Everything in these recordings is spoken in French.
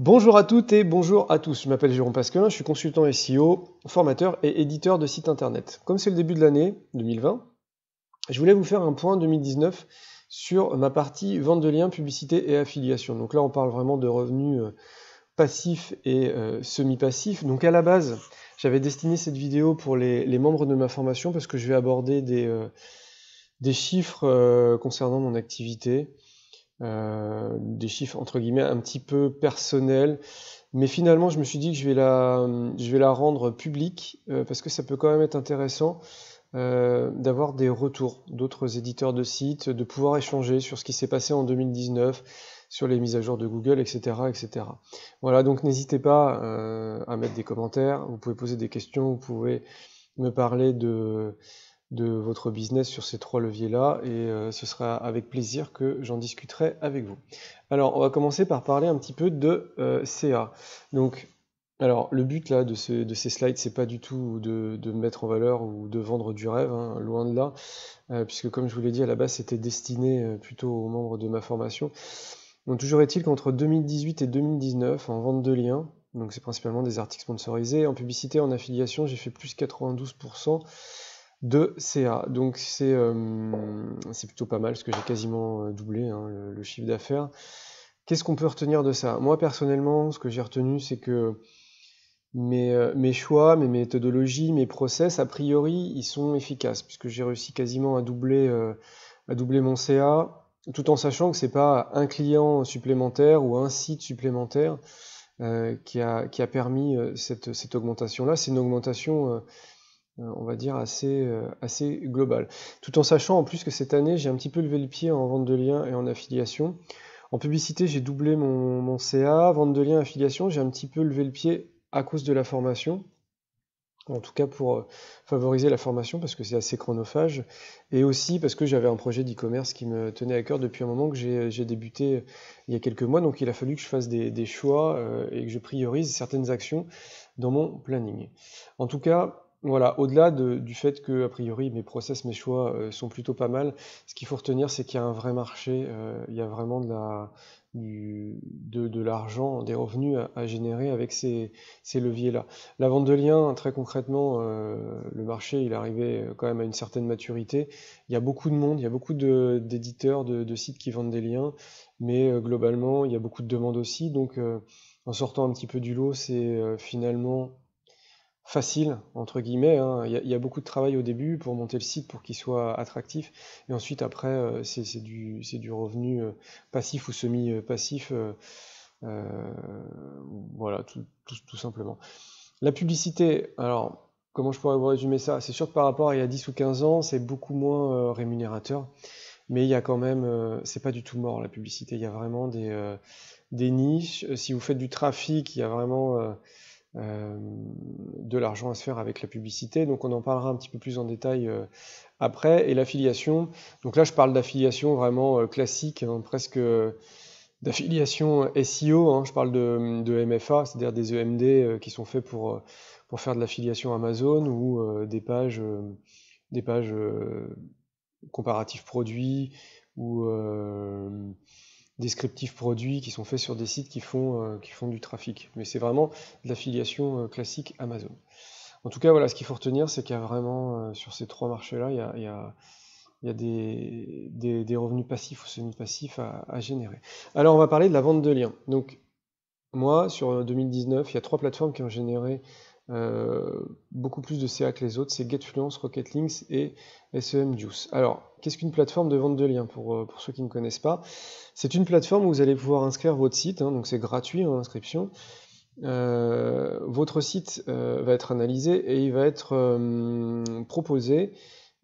Bonjour à toutes et bonjour à tous. Je m'appelle Jérôme Pasquelin, je suis consultant SEO, formateur et éditeur de sites internet. Comme c'est le début de l'année 2020, je voulais vous faire un point 2019 sur ma partie vente de liens, publicité et affiliation. Donc là, on parle vraiment de revenus euh, passifs et euh, semi-passifs. Donc à la base, j'avais destiné cette vidéo pour les, membres de ma formation parce que je vais aborder des, euh, chiffres concernant mon activité euh, des chiffres entre guillemets un petit peu personnels. Mais finalement, je me suis dit que je vais la, je vais la rendre publique euh, parce que ça peut quand même être intéressant euh, d'avoir des retours d'autres éditeurs de sites, de pouvoir échanger sur ce qui s'est passé en 2019, sur les mises à jour de Google, etc. etc. Voilà, donc n'hésitez pas à mettre des commentaires, vous pouvez poser des questions, vous pouvez me parler de, de votre business sur ces trois leviers-là et euh, ce sera avec plaisir que j'en discuterai avec vous. Alors, on va commencer par parler un petit peu de euh, CA. Donc, alors, le but là de, de ces slides, c'est pas du tout de, mettre en valeur ou de vendre du rêve, hein, loin de là, euh, puisque comme je vous l'ai dit à la base, c'était destiné plutôt aux membres de ma formation. Donc, toujours est-il qu'entre 2018 et 2019, en vente de liens, donc c'est principalement des articles sponsorisés, en publicité, en affiliation, j'ai fait plus 92% de CA. Donc euh, c'est plutôt pas mal, parce que j'ai quasiment euh, doublé hein, le, chiffre d'affaires. Qu'est-ce qu'on peut retenir de ça Moi personnellement, ce que j'ai retenu, c'est que euh, mes, choix, mes méthodologies, mes process, a priori, ils sont efficaces, puisque j'ai réussi quasiment à doubler, à doubler mon CA, tout en sachant que ce n'est pas un client supplémentaire ou un site supplémentaire qui, a, qui, a, permis cette, cette augmentation-là. C'est une augmentation euh, on va dire, assez, euh, assez global. Tout en sachant en plus que cette année, j'ai un petit peu levé le pied en vente de liens et en affiliation. En publicité, j'ai doublé mon, mon, CA, vente de liens, affiliation, j'ai un petit peu levé le pied à cause de la formation. En tout cas pour euh, favoriser la formation parce que c'est assez chronophage et aussi parce que j'avais un projet d'e-commerce qui me tenait à cœur depuis un moment que j'ai débuté il y a quelques mois donc il a fallu que je fasse des, des choix et que je priorise certaines actions dans mon planning. En tout cas, voilà, au-delà du fait que, a priori, mes process, mes choix euh, sont plutôt pas mal, ce qu'il faut retenir, c'est qu'il y a un vrai marché, euh, il y a vraiment de la, de, l'argent, des revenus à, générer avec ces, ces leviers-là. La vente de liens, très concrètement, euh, le marché, il arrivait quand même à une certaine maturité. Il y a beaucoup de monde, il y a beaucoup d'éditeurs, de, de, sites qui vendent des liens, mais globalement, il y a beaucoup de demandes aussi. Donc, en sortant un petit peu du lot, c'est finalement facile, entre guillemets. Hein. Il, y a, beaucoup de travail au début pour monter le site, pour qu'il soit attractif. Et ensuite, après, euh, c'est du, du, revenu euh, passif ou semi-passif. Euh, voilà, tout, simplement. La publicité, alors, comment je pourrais vous résumer ça C'est sûr que par rapport à il y a 10 ou 15 ans, c'est beaucoup moins rémunérateur. Mais il y a quand même, c'est pas du tout mort la publicité. Il y a vraiment des, des niches. Si vous faites du trafic, il y a vraiment euh, de l'argent à se faire avec la publicité. Donc on en parlera un petit peu plus en détail euh, après. Et l'affiliation, donc là je parle d'affiliation vraiment euh, classique, hein, presque d'affiliation SEO, hein. je parle de, MFA, c'est-à-dire des EMD qui sont faits pour, pour faire de l'affiliation Amazon ou des pages, des pages comparatifs produits ou descriptifs produits qui sont faits sur des sites qui font, euh, qui font du trafic. Mais c'est vraiment de l'affiliation euh, classique Amazon. En tout cas, voilà, ce qu'il faut retenir, c'est qu'il y a vraiment, euh, sur ces trois marchés-là, il y a, il des, des, revenus passifs ou semi-passifs à, à, générer. Alors on va parler de la vente de liens. Donc moi, sur 2019, il y a trois plateformes qui ont généré euh, beaucoup plus de CA que les autres, c'est GetFluence, RocketLinks et SEM Juice. Alors, qu'est-ce qu'une plateforme de vente de liens pour, euh, ceux qui ne connaissent pas C'est une plateforme où vous allez pouvoir inscrire votre site, hein, donc c'est gratuit en inscription. Euh, votre site va être analysé et il va être proposé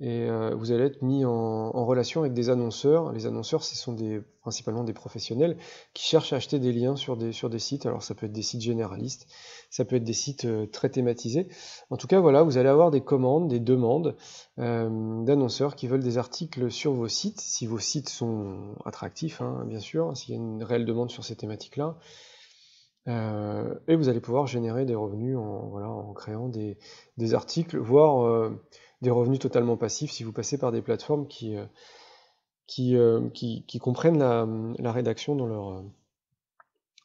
et euh, vous allez être mis en, relation avec des annonceurs. Les annonceurs, ce sont des, principalement des professionnels qui cherchent à acheter des liens sur des, sur des sites. Alors ça peut être des sites généralistes, ça peut être des sites euh, très thématisés. En tout cas, voilà, vous allez avoir des commandes, des demandes euh, d'annonceurs qui veulent des articles sur vos sites, si vos sites sont attractifs, hein, bien sûr, s'il y a une réelle demande sur ces thématiques-là. Euh, et vous allez pouvoir générer des revenus en, voilà, en créant des, articles, voire des revenus totalement passifs si vous passez par des plateformes qui, euh, euh, qui, qui, comprennent la, rédaction dans leur euh,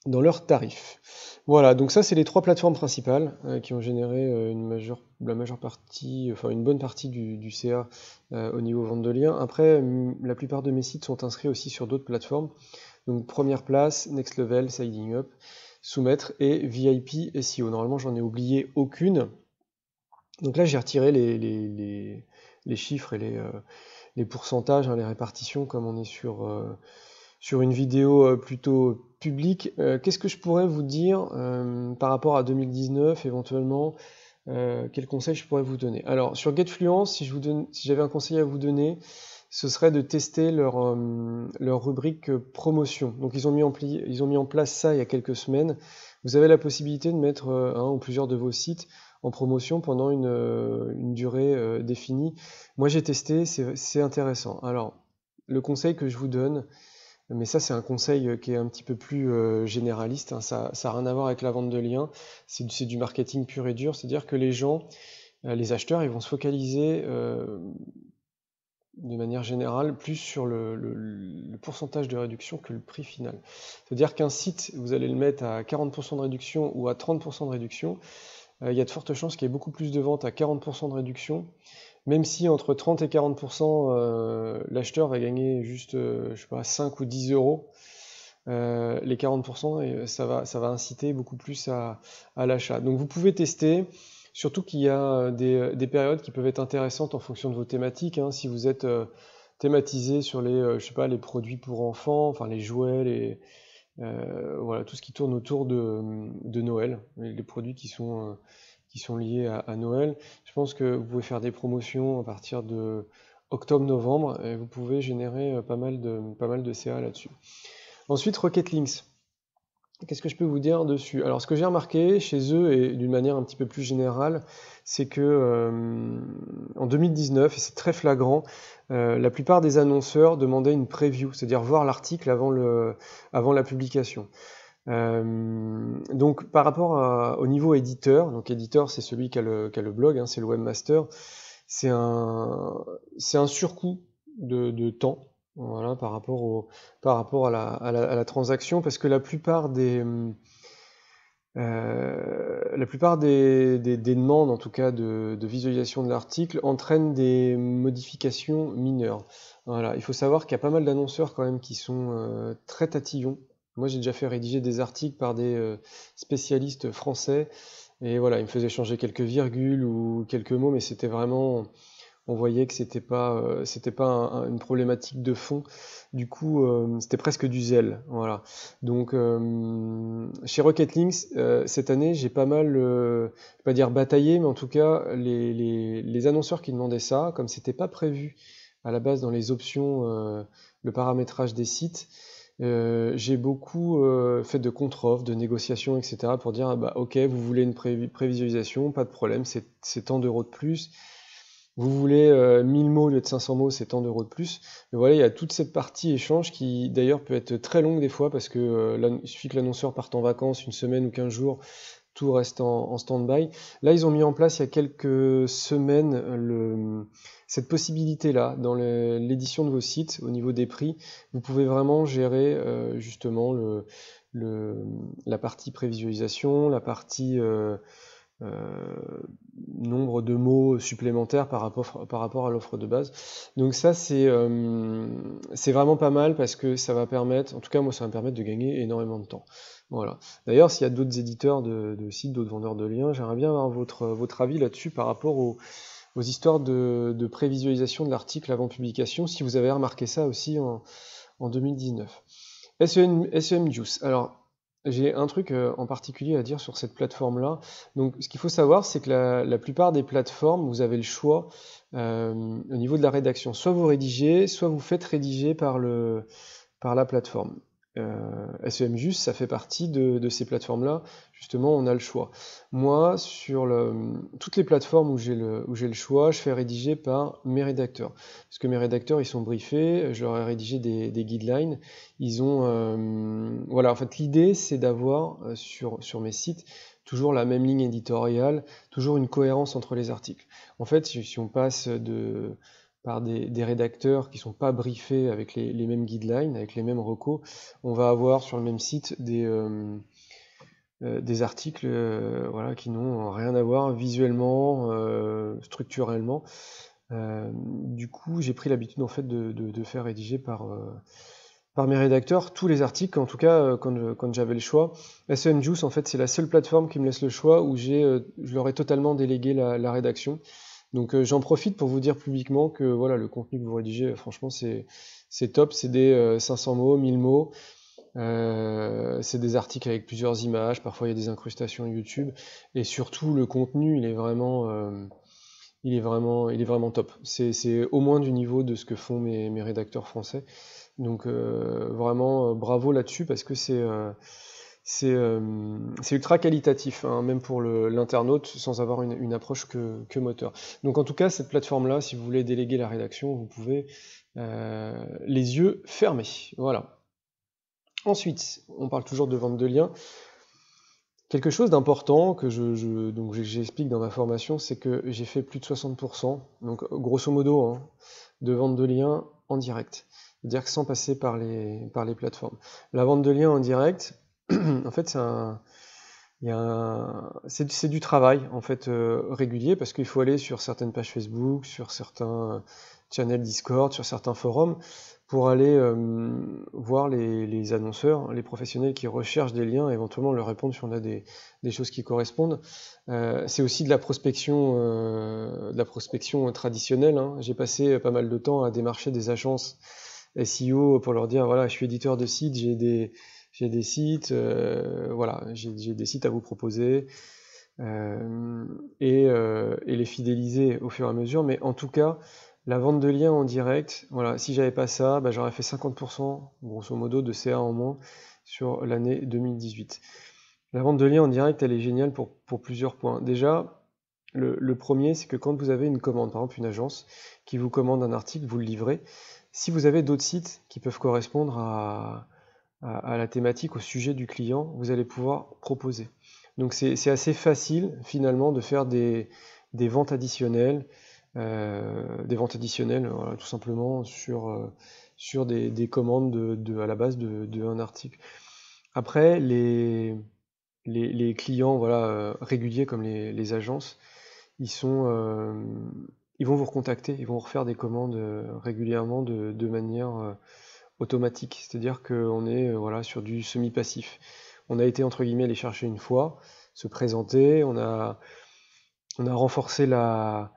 dans leurs tarifs. Voilà, donc ça c'est les trois plateformes principales qui ont généré une majeure, la majeure partie, enfin une bonne partie du, CA au niveau vente de liens. Après, la plupart de mes sites sont inscrits aussi sur d'autres plateformes. Donc première place, Next Level, Siding Up, Soumettre et VIP SEO. Normalement j'en ai oublié aucune. Donc là, j'ai retiré les, chiffres et les, euh, pourcentages, hein, les répartitions, comme on est sur, euh, une vidéo euh, plutôt publique. Qu'est-ce que je pourrais vous dire par rapport à 2019, éventuellement Quel conseil je pourrais vous donner Alors, sur GetFluence, si j'avais un conseil à vous donner, ce serait de tester leur, rubrique promotion. Donc, ils ont mis en place ça il y a quelques semaines. Vous avez la possibilité de mettre un ou plusieurs de vos sites promotion pendant une, euh, durée euh, définie. Moi, j'ai testé, c'est intéressant. Alors, le conseil que je vous donne, mais ça, c'est un conseil euh, qui est un petit peu plus généraliste. Hein, ça n'a rien à voir avec la vente de liens. C'est du, marketing pur et dur. C'est-à-dire que les gens, les acheteurs, ils vont se focaliser de manière générale plus sur le, le, pourcentage de réduction que le prix final. C'est-à-dire qu'un site, vous allez le mettre à 40% de réduction ou à 30% de réduction. Euh, il y a de fortes chances qu'il y ait beaucoup plus de ventes à 40% de réduction, même si entre 30 et 40%, euh, l'acheteur va gagner juste, euh, je sais pas, 5 ou 10 euros. les 40%, ça va, ça va inciter beaucoup plus à, l'achat. Donc vous pouvez tester, surtout qu'il y a des, périodes qui peuvent être intéressantes en fonction de vos thématiques. Hein. si vous êtes thématisé sur les, je sais pas, les produits pour enfants, enfin les jouets, les, euh, voilà, tout ce qui tourne autour de, Noël, les produits qui sont, euh, qui sont liés à, Noël. Je pense que vous pouvez faire des promotions à partir de octobre-novembre et vous pouvez générer euh, pas mal de, pas mal de CA là-dessus. Ensuite, Rocket Links. Qu'est-ce que je peux vous dire dessus Alors, ce que j'ai remarqué chez eux, et d'une manière un petit peu plus générale, c'est que euh, en 2019, et c'est très flagrant, euh, la plupart des annonceurs demandaient une preview, c'est-à-dire voir l'article avant, le, avant la publication. Euh, donc, par rapport au niveau éditeur, donc éditeur, c'est celui qui a le, blog, hein, c'est le webmaster, c'est un, c'est un surcoût de, de temps voilà, par rapport, au, par rapport à, la, à, la, transaction, parce que la plupart des, euh, la plupart des, des, demandes, en tout cas de, de visualisation de l'article, entraînent des modifications mineures. Voilà. Il faut savoir qu'il y a pas mal d'annonceurs quand même qui sont euh, très tatillons. Moi, j'ai déjà fait rédiger des articles par des euh, spécialistes français, et voilà, ils me faisaient changer quelques virgules ou quelques mots, mais c'était vraiment on voyait que c'était pas euh, c'était pas une problématique de fond du coup euh, c'était presque du zèle voilà donc euh, chez Rocket Links cette année j'ai pas mal je pas dire bataillé mais en tout cas les, les, annonceurs qui demandaient ça comme c'était pas prévu à la base dans les options le paramétrage des sites j'ai beaucoup fait de contre-offres, de négociations, etc. pour dire, ah bah, ok, vous voulez une prévisualisation, pas de problème, c'est tant d'euros de plus vous voulez 1000 euh, mots au lieu de 500 mots, c'est tant d'euros de plus. Mais voilà, il y a toute cette partie échange qui d'ailleurs peut être très longue des fois parce que euh, suffit que l'annonceur parte en vacances une semaine ou 15 jours, tout reste en, stand-by. Là, ils ont mis en place il y a quelques semaines le, cette possibilité-là dans l'édition de vos sites au niveau des prix. Vous pouvez vraiment gérer euh, justement le, le, la partie prévisualisation, la partie... Euh, nombre de mots supplémentaires par rapport, par rapport à l'offre de base. Donc ça, euh, c'est vraiment pas mal parce que ça va permettre, en tout cas moi, ça va me permettre de gagner énormément de temps. Voilà. D'ailleurs, s'il y a d'autres éditeurs de, sites, d'autres vendeurs de liens, j'aimerais bien avoir votre, votre avis là-dessus par rapport aux, aux histoires de, prévisualisation de l'article avant publication, si vous avez remarqué ça aussi en, 2019. SEM, SEM Juice. Alors, j'ai un truc euh, en particulier à dire sur cette plateforme-là. Donc, ce qu'il faut savoir, c'est que la, plupart des plateformes, vous avez le choix euh, au niveau de la rédaction. Soit vous rédigez, soit vous faites rédiger par, le, par la plateforme. Euh, SEM ça fait partie de, ces plateformes-là. Justement, on a le choix. Moi, sur le, toutes les plateformes où j'ai le, le, choix, je fais rédiger par mes rédacteurs. Parce que mes rédacteurs, ils sont briefés, je leur ai rédigé des, des guidelines. Ils ont. Euh, voilà, en fait, l'idée, c'est d'avoir euh, sur, sur mes sites toujours la même ligne éditoriale, toujours une cohérence entre les articles. En fait, si on passe de par des, rédacteurs qui ne sont pas briefés avec les, mêmes guidelines, avec les mêmes recours. on va avoir sur le même site des, euh, euh, articles euh, voilà, qui n'ont rien à voir visuellement, structurellement. du coup, j'ai pris l'habitude en fait de, faire rédiger par, par mes rédacteurs tous les articles, en tout cas quand, j'avais le choix. SEM Juice, en fait, c'est la seule plateforme qui me laisse le choix où je leur ai totalement délégué la rédaction. Donc euh, j'en profite pour vous dire publiquement que voilà, le contenu que vous rédigez, euh, franchement, c'est top. C'est des 500 euh, mots, 1000 mots. c'est des articles avec plusieurs images, parfois il y a des incrustations YouTube, et surtout le contenu, il est vraiment, il est vraiment, il est vraiment top. C'est au moins du niveau de ce que font mes, rédacteurs français. Donc vraiment bravo là-dessus parce que c'est euh, c'est ultra qualitatif, hein, même pour l'internaute, sans avoir une, approche que, moteur. Donc en tout cas, cette plateforme-là, si vous voulez déléguer la rédaction, vous pouvez euh, les yeux fermés. Voilà. Ensuite, on parle toujours de vente de liens. Quelque chose d'important que je, j'explique dans ma formation, c'est que j'ai fait plus de 60%, donc grosso modo, hein, de vente de liens en direct. C'est-à-dire que sans passer par les, par les plateformes. La vente de liens en direct, en fait, c'est un. c'est du travail en fait euh, régulier parce qu'il faut aller sur certaines pages Facebook, sur certains euh, channels Discord, sur certains forums pour aller euh, voir les, annonceurs, les professionnels qui recherchent des liens, éventuellement leur répondre si on a des, choses qui correspondent. c'est aussi de la prospection, de la prospection traditionnelle. Hein. J'ai passé pas mal de temps à démarcher des agences SEO pour leur dire voilà, je suis éditeur de site, j'ai des j'ai des sites, euh, voilà, j'ai des sites à vous proposer euh, euh, et, les fidéliser au fur et à mesure. Mais en tout cas, la vente de liens en direct, voilà, si j'avais pas ça, bah, j'aurais fait 50% grosso modo de CA en moins sur l'année 2018. La vente de liens en direct, elle est géniale pour, pour plusieurs points. Déjà, le premier, c'est que quand vous avez une commande, par exemple une agence qui vous commande un article, vous le livrez. Si vous avez d'autres sites qui peuvent correspondre à, à, la thématique, au sujet du client, vous allez pouvoir proposer. Donc c'est assez facile finalement de faire des, ventes additionnelles, des ventes additionnelles euh, tout simplement sur, euh, sur des, commandes de, à la base d'un article. Après, les, les, clients voilà, euh, réguliers comme les, agences, ils, sont, ils vont vous recontacter, ils vont refaire des commandes régulièrement de, manière automatique, c'est-à-dire qu'on est euh, voilà, sur du semi-passif. On a été entre guillemets les chercher une fois, se présenter, on a, on a renforcé la,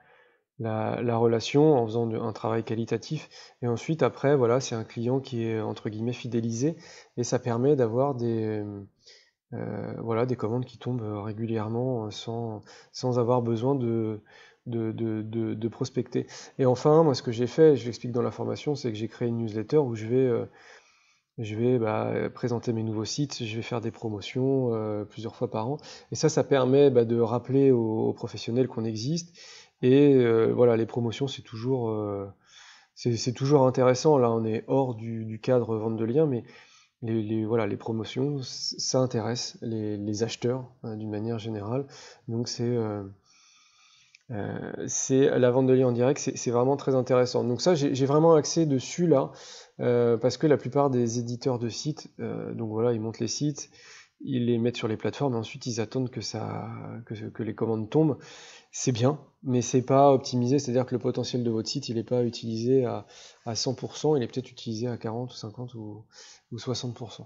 la, relation en faisant un travail qualitatif, et ensuite après, voilà, c'est un client qui est entre guillemets fidélisé, et ça permet d'avoir des, euh, voilà, des commandes qui tombent euh, régulièrement sans, sans avoir besoin de, de, prospecter. Et enfin, moi, ce que j'ai fait, je l'explique dans la formation, c'est que j'ai créé une newsletter où je vais, euh, je vais bah, présenter mes nouveaux sites, je vais faire des promotions euh, plusieurs fois par an. Et ça, ça permet bah, de rappeler aux, professionnels qu'on existe. Et euh, voilà, les promotions, c'est toujours, c'est toujours intéressant. Là, on est hors du, cadre vente de liens, mais les, voilà, les promotions, ça intéresse les, acheteurs hein, d'une manière générale. Donc, c'est euh, c'est la vente de liens en direct, c'est vraiment très intéressant. Donc ça, j'ai vraiment accès dessus là, euh, parce que la plupart des éditeurs de sites, euh, donc voilà, ils montent les sites, ils les mettent sur les plateformes, et ensuite ils attendent que ça, que, les commandes tombent. C'est bien, mais c'est pas optimisé, c'est-à-dire que le potentiel de votre site, il n'est pas utilisé à, 100%, il est peut-être utilisé à 40 ou 50 ou, ou 60%.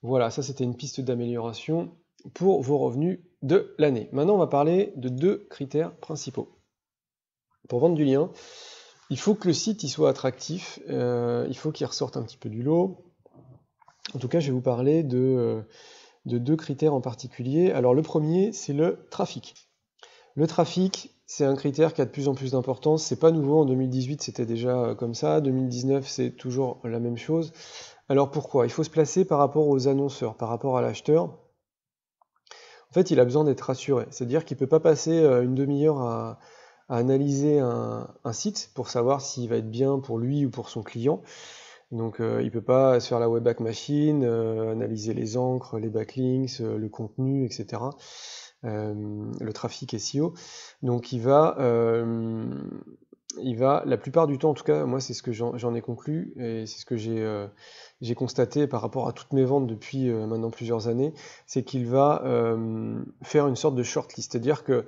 Voilà, ça c'était une piste d'amélioration pour vos revenus de l'année. Maintenant, on va parler de deux critères principaux. Pour vendre du lien, il faut que le site soit attractif, euh, il faut qu'il ressorte un petit peu du lot. En tout cas, je vais vous parler de, euh, de deux critères en particulier. Alors le premier, c'est le trafic. Le trafic, c'est un critère qui a de plus en plus d'importance. C'est pas nouveau. En 2018, c'était déjà euh, comme ça. 2019, c'est toujours la même chose. Alors pourquoi Il faut se placer par rapport aux annonceurs, par rapport à l'acheteur en fait, il a besoin d'être rassuré. C'est-à-dire qu'il ne peut pas passer euh, une demi-heure à, analyser un, site pour savoir s'il va être bien pour lui ou pour son client. Donc, euh, il ne peut pas se faire la Webback Machine, euh, analyser les encres, les backlinks, le contenu, etc. le trafic SEO. Donc, il va il va, la plupart du temps, en tout cas, moi c'est ce que j'en ai conclu et c'est ce que euh, j'ai constaté par rapport à toutes mes ventes depuis euh, maintenant plusieurs années, c'est qu'il va euh, faire une sorte de shortlist, c'est-à-dire que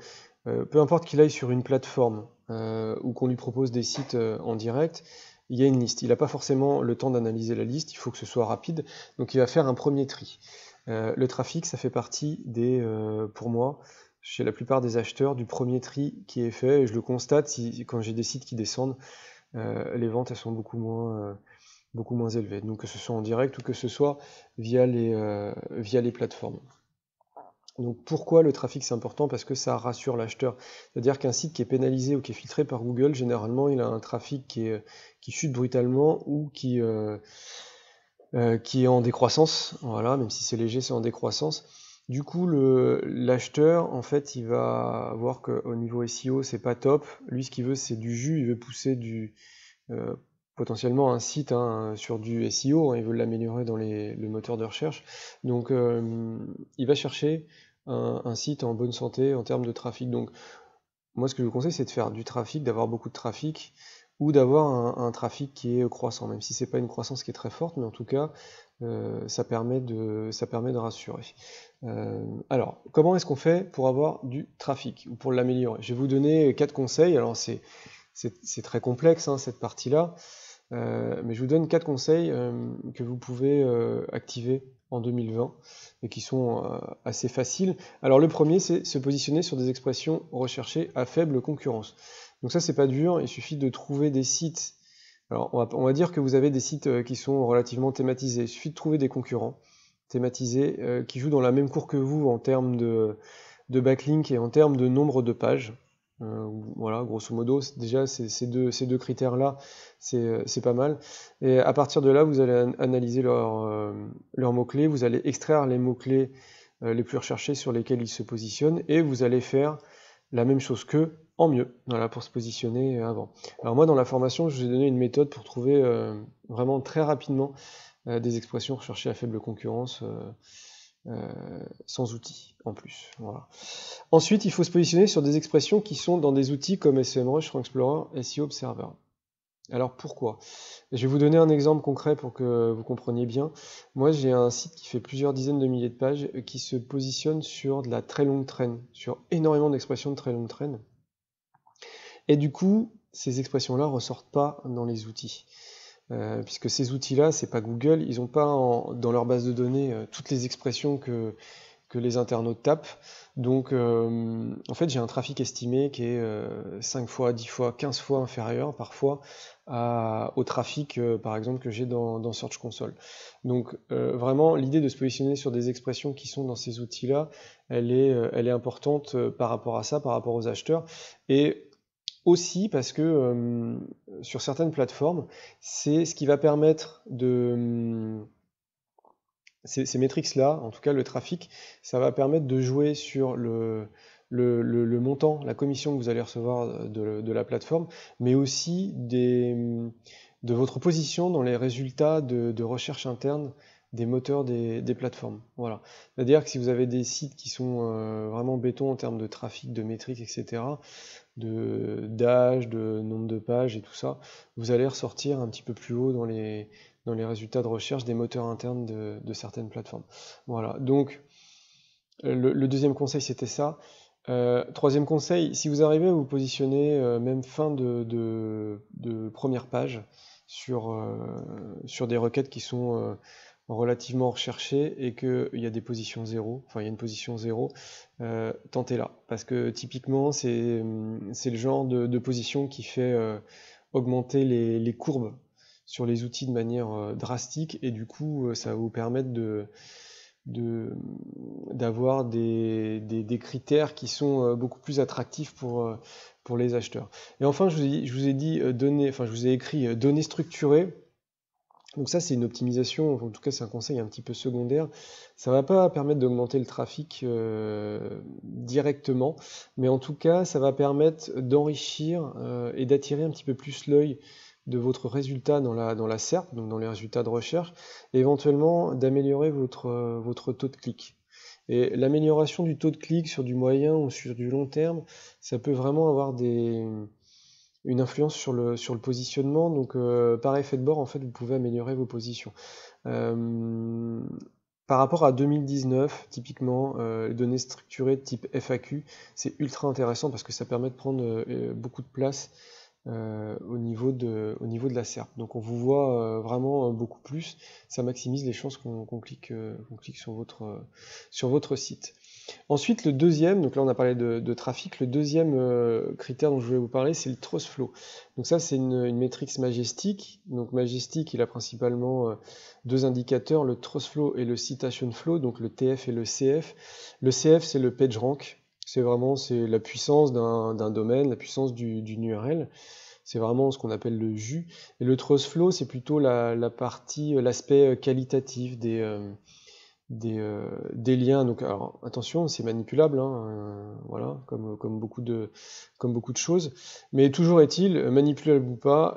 peu importe qu'il aille sur une plateforme ou qu'on lui propose des sites en direct, il y a une liste. Il n'a pas forcément le temps d'analyser la liste, il faut que ce soit rapide, donc il va faire un premier tri. le trafic, ça fait partie des, pour moi, chez la plupart des acheteurs du premier tri qui est fait. Et je le constate quand j'ai des sites qui descendent, euh, les ventes elles sont beaucoup moins, euh, beaucoup moins élevées. Donc que ce soit en direct ou que ce soit via les, euh, via les plateformes. Donc pourquoi le trafic c'est important Parce que ça rassure l'acheteur. C'est-à-dire qu'un site qui est pénalisé ou qui est filtré par Google, généralement il a un trafic qui, qui chute brutalement ou qui, qui est en décroissance. Voilà, même si c'est léger, c'est en décroissance. Du coup, l'acheteur, en fait, il va voir qu'au niveau SEO, c'est pas top. Lui, ce qu'il veut, c'est du jus. Il veut pousser du, euh, potentiellement un site hein, sur du SEO. Hein. il veut l'améliorer dans le moteur de recherche. Donc, euh, il va chercher un, un, site en bonne santé en termes de trafic. Donc, moi, ce que je vous conseille, c'est de faire du trafic, d'avoir beaucoup de trafic ou d'avoir un, trafic qui est croissant, même si ce n'est pas une croissance qui est très forte, mais en tout cas, euh, ça, permet de, ça permet de rassurer. Euh, alors, comment est-ce qu'on fait pour avoir du trafic ou pour l'améliorer Je vais vous donner quatre conseils. Alors, c'est très complexe, hein, cette partie-là, euh, mais je vous donne quatre conseils que vous pouvez activer en 2020 et qui sont assez faciles. Alors, le premier, c'est se positionner sur des expressions recherchées à faible concurrence. Donc ça, c'est pas dur, il suffit de trouver des sites. Alors, on va, dire que vous avez des sites euh, qui sont relativement thématisés. Il suffit de trouver des concurrents thématisés euh, qui jouent dans la même cour que vous en termes de, de backlink et en termes de nombre de pages. Euh, voilà, grosso modo, déjà ces deux, critères-là, c'est pas mal. Et à partir de là, vous allez analyser leurs mots-clés, vous allez extraire les mots-clés les plus recherchés sur lesquels ils se positionnent, et vous allez faire la même chose qu'eux, mieux, voilà, pour se positionner euh, avant. Alors moi, dans la formation, je vous ai donné une méthode pour trouver euh, vraiment très rapidement euh, des expressions recherchées à faible concurrence. sans outils en plus. Ensuite, il faut se positionner sur des expressions qui sont dans des outils comme SEMrush, Frank Explorer, SEO Observer. Alors pourquoi Je vais vous donner un exemple concret pour que vous compreniez bien. Moi, j'ai un site qui fait plusieurs dizaines de milliers de pages qui se positionne sur de la très longue traîne, sur énormément d'expressions de très longue traîne. Et du coup, ces expressions-là ne ressortent pas dans les outils. Euh, puisque ces outils-là, ce n'est pas Google, ils n'ont pas dans leur base de données euh, toutes les expressions que, que les internautes tapent. Donc, euh, en fait, j'ai un trafic estimé qui est 5 fois, 10 fois, 15 fois inférieur parfois au trafic, par exemple, que j'ai dans, Search Console. Donc, vraiment, l'idée de se positionner sur des expressions qui sont dans ces outils-là, elle est, elle est importante par rapport à ça, par rapport aux acheteurs. Et aussi parce que euh, sur certaines plateformes, c'est ce qui va permettre de... Hum, ces, ces là en tout cas le trafic, ça va permettre de jouer sur le, montant, la commission que vous allez recevoir de, la plateforme, mais aussi des, hum, de votre position dans les résultats de recherche interne des moteurs des, plateformes. Voilà. C'est-à-dire que si vous avez des sites qui sont euh, vraiment béton en termes de trafic, de métriques, etc., d'âge, de nombre de pages et tout ça, vous allez ressortir un petit peu plus haut dans les, dans les résultats de recherche des moteurs internes de, certaines plateformes. Voilà. Donc, le, deuxième conseil, c'était ça. Euh, troisième conseil, si vous arrivez à vous positionner euh, même fin de, de, première page sur, sur des requêtes qui sont relativement recherché et qu'il y a des positions zéro, enfin il y a une position zéro, euh, tentez-la. Parce que typiquement, c'est hum, le genre de, position qui fait euh, augmenter les, courbes sur les outils de manière euh, drastique et du coup, ça va vous permettre de d'avoir des, des, critères qui sont beaucoup plus attractifs pour, pour les acheteurs. Et enfin, je vous ai, je vous ai dit, enfin je vous ai écrit données structurées. Donc ça, c'est une optimisation, en tout cas c'est un conseil un petit peu secondaire. Ça ne va pas permettre d'augmenter le trafic euh, directement, mais en tout cas, ça va permettre d'enrichir euh, et d'attirer un petit peu plus l'œil de votre résultat dans la, dans la SERP, donc dans les résultats de recherche, et éventuellement d'améliorer votre, euh, votre taux de clic. Et l'amélioration du taux de clic sur du moyen ou sur du long terme, ça peut vraiment avoir des, une influence sur le, sur le positionnement. Donc, euh, par effet de bord, en fait, vous pouvez améliorer vos positions. Euh, par rapport à 2019, typiquement, euh, les données structurées type FAQ, c'est ultra intéressant parce que ça permet de prendre beaucoup de place au, niveau de, au niveau de la SERP. Donc, on vous voit vraiment beaucoup plus. Ça maximise les chances qu'on clique, clique sur votre, sur votre site. Ensuite, le deuxième, donc là on a parlé de, trafic, le deuxième euh, critère dont je voulais vous parler, c'est le trust flow. Donc ça, c'est une, une majestique. Donc majestique, il a principalement euh, deux indicateurs, le trust flow et le citation flow, donc le TF et le CF. Le CF, c'est le page rank. C'est vraiment c'est la puissance d'un domaine, la puissance d'une du URL. C'est vraiment ce qu'on appelle le jus. Et le trust flow, c'est plutôt la, partie, euh, l'aspect qualitatif des... Euh, des, liens. Donc, alors, attention, c'est manipulable, hein, euh, voilà, comme, beaucoup de, comme beaucoup de choses. Mais toujours est-il, euh, manipulable ou pas,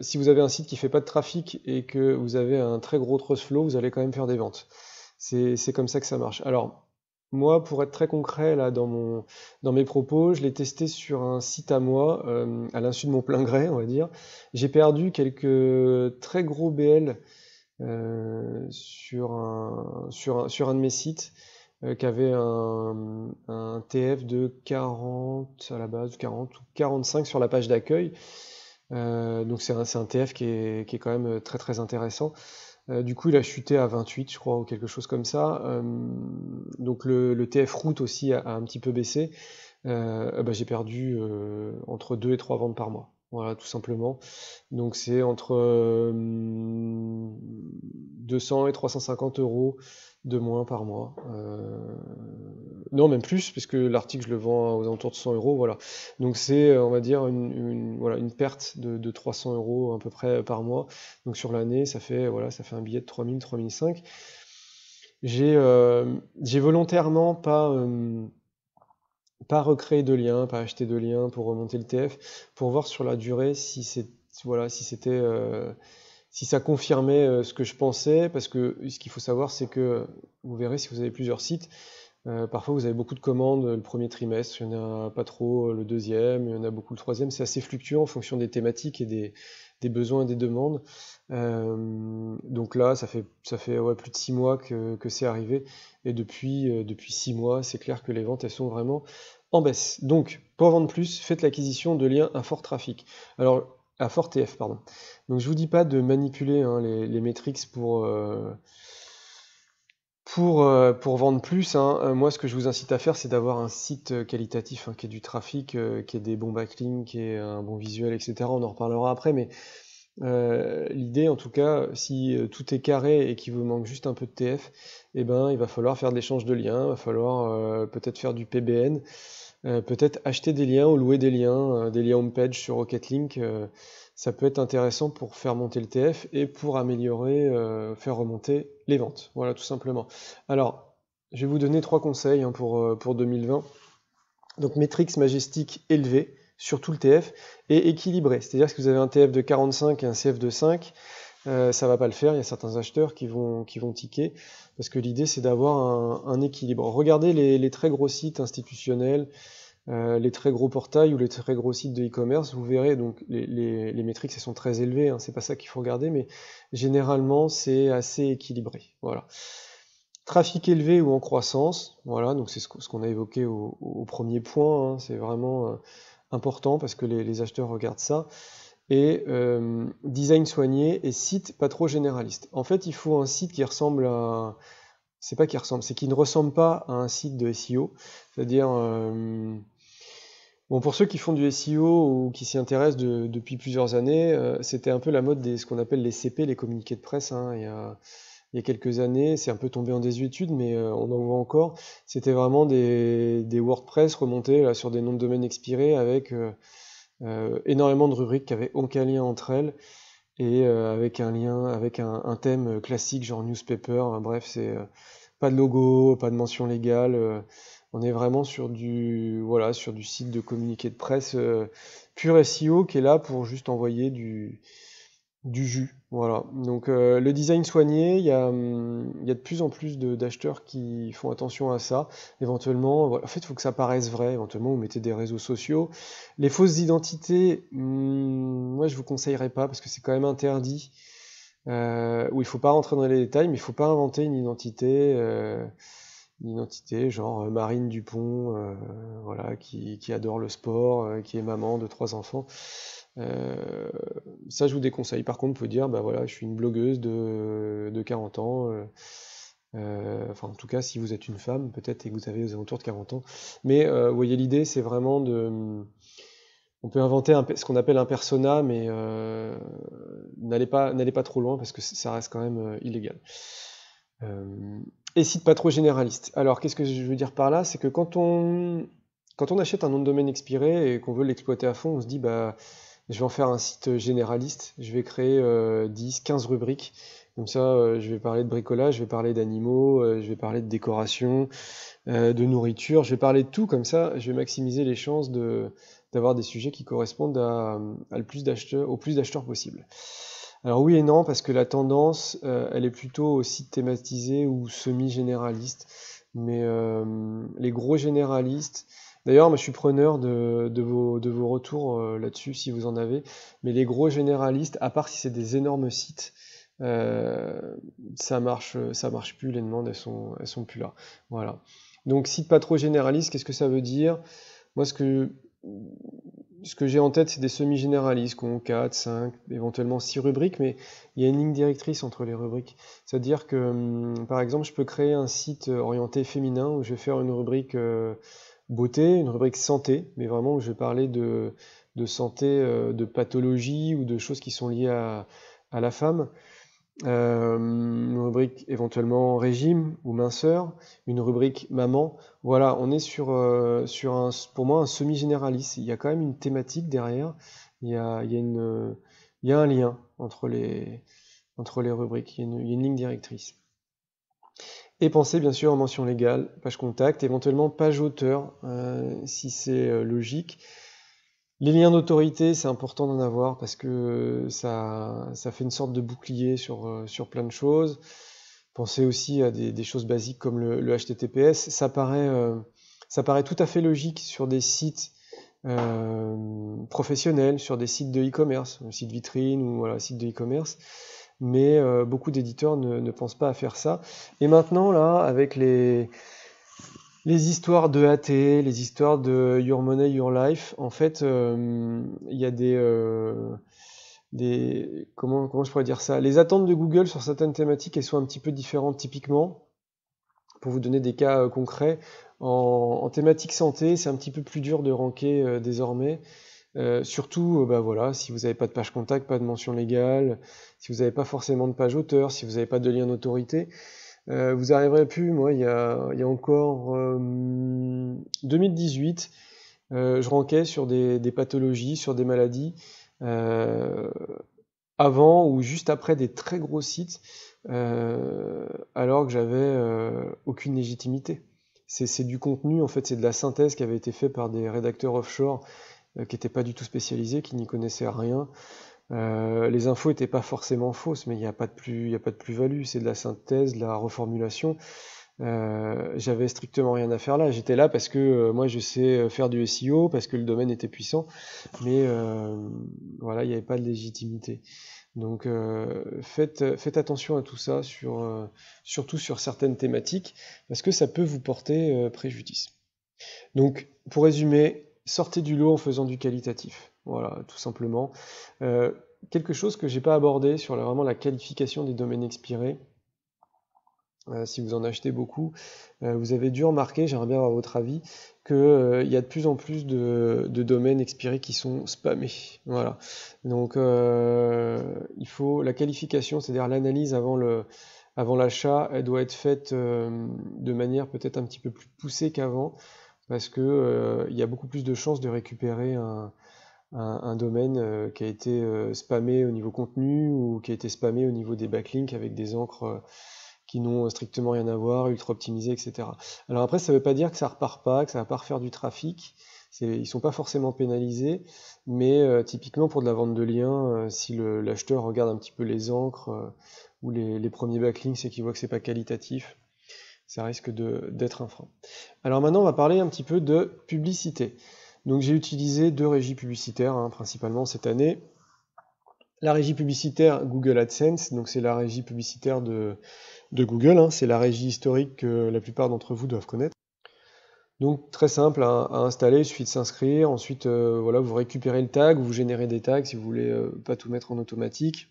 si vous avez un site qui ne fait pas de trafic et que vous avez un très gros trust flow, vous allez quand même faire des ventes. C'est comme ça que ça marche. Alors, moi, pour être très concret là, dans, mon, dans mes propos, je l'ai testé sur un site à moi, à l'insu de mon plein gré, on va dire. J'ai perdu quelques très gros BL euh, sur, un, sur, sur un de mes sites euh, qui avait un, un, TF de 40 à la base, 40 ou 45 sur la page d'accueil. Euh, donc c'est un, un, TF qui est, qui est, quand même très très intéressant. du coup, il a chuté à 28, je crois, ou quelque chose comme ça. donc le, TF route aussi a, un petit peu baissé. Bah, j'ai perdu entre 2 et 3 ventes par mois. Voilà, tout simplement. Donc c'est entre 200 euh, et 350 euros de moins par mois. Euh, non, même plus, puisque l'article, je le vends aux alentours de 100 euros. Voilà. Donc c'est, on va dire, une, voilà, une perte de, 300 euros à peu près par mois. Donc sur l'année, ça fait, voilà, ça fait un billet de 3000, 3005. Euh, j'ai volontairement pas pas recréer de liens, pas acheter de liens pour remonter le TF, pour voir sur la durée si c'est voilà si c'était euh, si ça confirmait euh, ce que je pensais, parce que ce qu'il faut savoir c'est que vous verrez si vous avez plusieurs sites, euh, parfois vous avez beaucoup de commandes le premier trimestre, il y en a pas trop le deuxième, il y en a beaucoup le troisième, c'est assez fluctuant en fonction des thématiques et des des besoins et des demandes. Euh, donc là, ça fait, ça fait ouais, plus de six mois que, c'est arrivé. Et depuis, euh, depuis six mois, c'est clair que les ventes, elles sont vraiment en baisse. Donc, pour vendre plus, faites l'acquisition de liens à fort trafic. Alors, à fort TF, pardon. Donc, je vous dis pas de manipuler hein, les, les métriques pour... Euh, pour, euh, pour, vendre plus, hein, euh, moi ce que je vous incite à faire, c'est d'avoir un site euh, qualitatif, hein, qui ait du trafic, qui ait des bons backlinks, qui ait un bon visuel, etc. On en reparlera après, mais l'idée en tout cas, si tout est carré et qu'il vous manque juste un peu de TF, et eh ben, il va falloir faire de l'échange de liens, il va falloir peut-être faire du PBN, peut-être acheter des liens ou louer des liens, des liens homepage sur Rocket Link ça peut être intéressant pour faire monter le TF et pour améliorer, euh, faire remonter les ventes. Voilà, tout simplement. Alors, je vais vous donner trois conseils hein, pour, euh, pour 2020. Donc, Matrix majestique élevé sur tout le TF et équilibré. C'est-à-dire que si vous avez un TF de 45 et un CF de 5, ça euh, ça va pas le faire. Il y a certains acheteurs qui vont, qui vont tiquer parce que l'idée c'est d'avoir un, équilibre. Regardez les, très gros sites institutionnels euh, les très gros portails ou les très gros sites de e-commerce, vous verrez, donc les, métriques elles sont très élevées, hein. c'est pas ça qu'il faut regarder, mais généralement c'est assez équilibré. Voilà. Trafic élevé ou en croissance, voilà, donc c'est ce qu'on a évoqué au, premier point, hein. c'est vraiment euh, important parce que les, acheteurs regardent ça. Et euh, design soigné et site pas trop généraliste. En fait, il faut un site qui ressemble à, c'est pas qui ressemble, c'est qui ne ressemble pas à un site de SEO, c'est-à-dire Bon, pour ceux qui font du SEO ou qui s'y intéressent depuis plusieurs années, euh, c'était un peu la mode des ce qu'on appelle les CP, les communiqués de presse. Hein, il, y a, il, y quelques années, c'est un peu tombé en désuétude, mais euh, on en voit encore. C'était vraiment des, WordPress remontés là, sur des noms de domaines expirés avec euh, énormément de rubriques qui avaient aucun lien entre elles et avec un lien, avec un, thème classique genre newspaper. bref, c'est pas de logo, pas de mention légale on est vraiment sur du, voilà, sur du site de communiqué de presse euh, pur SEO qui est là pour juste envoyer du, du jus. Voilà. Donc euh, le design soigné, il y a, il y a de plus en plus d'acheteurs qui font attention à ça. Éventuellement, en fait, il faut que ça paraisse vrai. Éventuellement, vous mettez des réseaux sociaux. Les fausses identités, hmm, moi, je vous conseillerais pas parce que c'est quand même interdit. Euh, où il faut pas rentrer dans les détails, mais il faut pas inventer une identité. Euh, une identité, genre euh, Marine Dupont, euh, voilà, qui, adore le sport, euh, qui est maman de trois enfants. ça, je vous déconseille. Par contre, vous dire, bah voilà, je suis une blogueuse de, 40 ans. enfin, en tout cas, si vous êtes une femme, peut-être, et que vous avez aux alentours de 40 ans. Mais vous voyez, l'idée, c'est vraiment de. On peut inventer un, ce qu'on appelle un persona, mais n'allez pas, pas trop loin parce que ça reste quand même illégal. Et site pas trop généraliste. Alors, qu'est-ce que je veux dire par là C'est que quand on, quand on achète un nom de domaine expiré et qu'on veut l'exploiter à fond, on se dit, bah, je vais en faire un site généraliste, je vais créer 10, euh, 15 rubriques. Comme ça, euh, je vais parler de bricolage, je vais parler d'animaux, euh, je vais parler de décoration, de nourriture, je vais parler de tout. Comme ça, je vais maximiser les chances de, d'avoir des sujets qui correspondent à, à le plus d'acheteurs, au plus d'acheteurs possible. Alors oui et non, parce que la tendance, euh, elle est plutôt aussi thématisé ou semi-généraliste. Mais euh, les gros généralistes, d'ailleurs, moi je suis preneur de, vos, retours euh, là-dessus si vous en avez, mais les gros généralistes, à part si c'est des énormes sites, ça marche, ça marche plus, les demandes elles sont, elles sont plus là. Voilà. Donc site pas trop généraliste, qu'est-ce que ça veut dire Moi ce que ce que j'ai en tête, c'est des semi-généralistes qui ont 4, 5, éventuellement 6 rubriques, mais il y a une ligne directrice entre les rubriques. C'est-à-dire que, hum, par exemple, je peux créer un site orienté féminin où je vais faire une rubrique euh, beauté, une rubrique santé, mais vraiment où je vais parler de, santé, euh, de pathologie ou de choses qui sont liées à la femme. Euh, une rubrique éventuellement régime ou minceur, une rubrique maman. Voilà, on est sur, euh, sur un, pour moi un semi-généraliste. Il y a quand même une thématique derrière, il y a, il y a, un lien entre les, entre les rubriques, il y, a une, ligne directrice. Et pensez bien sûr en mention légale, page contact, éventuellement page auteur, euh, si c'est logique. Les liens d'autorité, c'est important d'en avoir parce que ça, ça, fait une sorte de bouclier sur, euh, sur plein de choses. Pensez aussi à des, choses basiques comme le, HTTPS. Ça paraît, euh, ça paraît tout à fait logique sur des sites euh, professionnels, sur des sites de e-commerce, site vitrine ou voilà, site de e-commerce. Mais beaucoup d'éditeurs ne, ne, pensent pas à faire ça. Et maintenant, là, avec les, les histoires de AT, les histoires de Your Money, Your Life, en fait, euh, il y a des, euh, des comment, comment je pourrais dire ça Les attentes de Google sur certaines thématiques, elles sont un petit peu différentes typiquement. Pour vous donner des cas euh, concrets, en, thématique santé, c'est un petit peu plus dur de ranker désormais. surtout, bah voilà, si vous n'avez pas de page contact, pas de mention légale, si vous n'avez pas forcément de page auteur, si vous n'avez pas de lien d'autorité, euh, vous arriverez plus, moi, il y a, encore 2018, euh, euh, je ranquais sur des, des, pathologies, sur des maladies, avant ou juste après des très gros sites, alors que j'avais aucune légitimité. C'est du contenu, en fait, c'est de la synthèse qui avait été faite par des rédacteurs offshore qui n'étaient pas du tout spécialisés, qui n'y connaissaient rien. Euh, les infos n'étaient pas forcément fausses, mais il n'y a pas de plus, plus-value, c'est de la synthèse, de la reformulation. Euh, j'avais strictement rien à faire là. J'étais là parce que euh, moi je sais faire du SEO, parce que le domaine était puissant, mais voilà, il n'y avait pas de légitimité. Donc faites, attention à tout ça, surtout sur certaines thématiques, parce que ça peut vous porter préjudice. Donc pour résumer, sortez du lot en faisant du qualitatif. Voilà, tout simplement. Euh, quelque chose que j'ai pas abordé sur la, vraiment la qualification des domaines expirés. Euh, si vous en achetez beaucoup, euh, vous avez dû remarquer, j'aimerais bien avoir votre avis, qu'il il y a de plus en plus de, domaines expirés qui sont spammés. Voilà. Donc il faut la qualification, c'est-à-dire l'analyse avant le, avant l'achat, elle doit être faite de manière peut-être un petit peu plus poussée qu'avant, parce que il y a beaucoup plus de chances de récupérer un, un, domaine euh, qui a été euh, spammé au niveau contenu ou qui a été spammé au niveau des backlinks avec des encres euh, qui n'ont strictement rien à voir, ultra optimisées, etc. Alors après, ça ne veut pas dire que ça repart pas, que ça va pas refaire du trafic. Ils ne sont pas forcément pénalisés, mais typiquement pour de la vente de liens, si l'acheteur regarde un petit peu les encres ou les, les, premiers backlinks et qu'il voit que c'est pas qualitatif, ça risque d'être un frein. Alors maintenant, on va parler un petit peu de publicité. Donc j'ai utilisé deux régies publicitaires hein, principalement cette année. La régie publicitaire Google AdSense, donc c'est la régie publicitaire de, Google, hein, c'est la régie historique que la plupart d'entre vous doivent connaître. Donc très simple à, installer, il suffit de s'inscrire, ensuite euh, voilà, vous récupérez le tag, vous générez des tags si vous ne voulez euh, pas tout mettre en automatique.